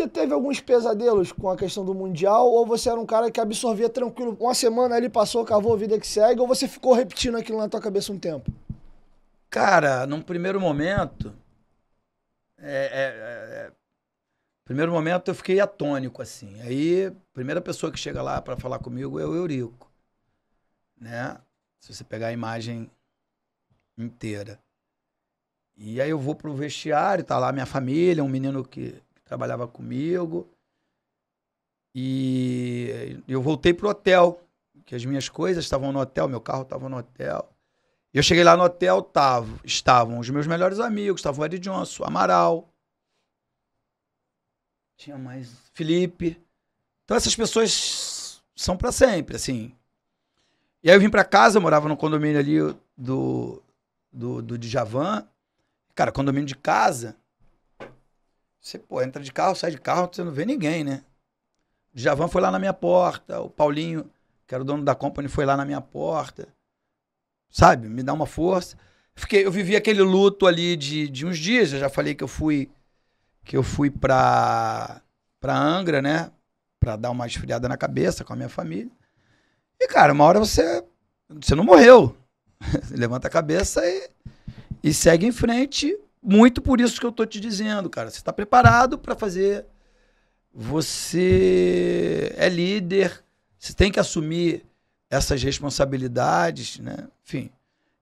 Você teve alguns pesadelos com a questão do Mundial ou você era um cara que absorvia tranquilo? Uma semana ele passou, cavou a vida que segue ou você ficou repetindo aquilo na tua cabeça um tempo? Cara, num primeiro momento. É, é, é, é primeiro momento eu fiquei atônico, assim. Aí, a primeira pessoa que chega lá para falar comigo é o Eurico. Né? Se você pegar a imagem inteira. E aí eu vou pro vestiário, tá lá minha família, um menino que trabalhava comigo. E eu voltei pro hotel, que as minhas coisas estavam no hotel, meu carro estava no hotel. E eu cheguei lá no hotel, tava, estavam os meus melhores amigos, estavam o Ed Johnson, Amaral, tinha mais Felipe. Então essas pessoas são para sempre, assim. E aí eu vim para casa, eu morava no condomínio ali do, do, do Djavan. Cara, condomínio de casa, você, pô, entra de carro, sai de carro, você não vê ninguém, né? O Javan foi lá na minha porta, o Paulinho, que era o dono da company, foi lá na minha porta. Sabe? Me dá uma força. Fiquei, eu vivi aquele luto ali de, de uns dias, eu já falei que eu fui que eu fui pra, pra Angra, né? Pra dar uma esfriada na cabeça com a minha família. E, cara, uma hora você, você não morreu. levanta a cabeça e, e segue em frente muito por isso que eu tô te dizendo, cara. Você está preparado para fazer. Você é líder, você tem que assumir essas responsabilidades, né? Enfim.